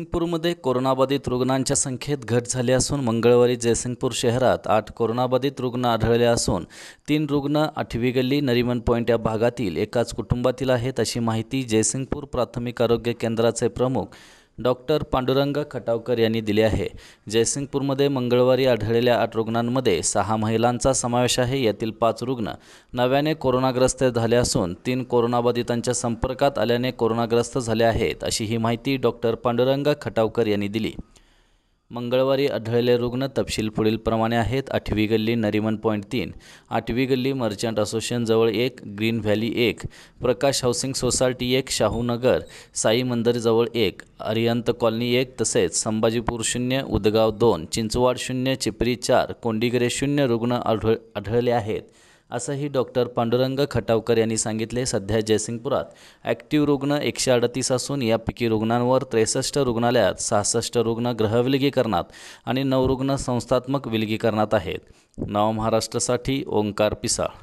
जयसिंगपूरमध्ये कोरोनाबाधित रुग्णांच्या संख्येत घट झाली असून मंगळवारी जयसिंगपूर शहरात आठ कोरोनाबाधित रुग्ण आढळले असून तीन रुग्ण आठवी गल्ली नरिमन पॉईंट या भागातील एकाच कुटुंबातील आहेत अशी माहिती जयसिंगपूर प्राथमिक आरोग्य केंद्राचे प्रमुख डॉक्टर पांडुरंग खटावकर यांनी दिले आहे जयसिंगपूरमध्ये मंगळवारी आढळलेल्या आठ रुग्णांमध्ये सहा महिलांचा समावेश आहे यातील पाच रुग्ण नव्याने कोरोनाग्रस्त झाले असून तीन कोरोनाबाधितांच्या संपर्कात आल्याने कोरोनाग्रस्त झाले आहेत अशी ही माहिती डॉक्टर पांडुरंग खटावकर यांनी दिली मंगळवारी आढळले रुग्ण तपशील पुढीलप्रमाणे आहेत आठवी गल्ली नरिमन पॉईंट तीन आठवी गल्ली मर्चंट जवळ एक ग्रीन व्हॅली एक प्रकाश हाऊसिंग सोसायटी एक नगर साई जवळ एक अरियंत कॉलनी एक तसेच संभाजीपूर शून्य उदगाव दोन चिंचवाड शून्य चिपरी चार कोंडिगरे शून्य रुग्ण आढळ आढळले आहेत असंही डॉक्टर पांडुरंग खटावकर यांनी सांगितले सध्या जयसिंगपुरात ॲक्टिव्ह रुग्ण एकशे अडतीस असून यापैकी रुग्णांवर त्रेसष्ट रुग्णालयात सहासष्ट रुग्ण ग्रहविलगीकरणात आणि नऊ रुग्ण संस्थात्मक विलगीकरणात आहेत नव महाराष्ट्रासाठी ओंकार पिसाळ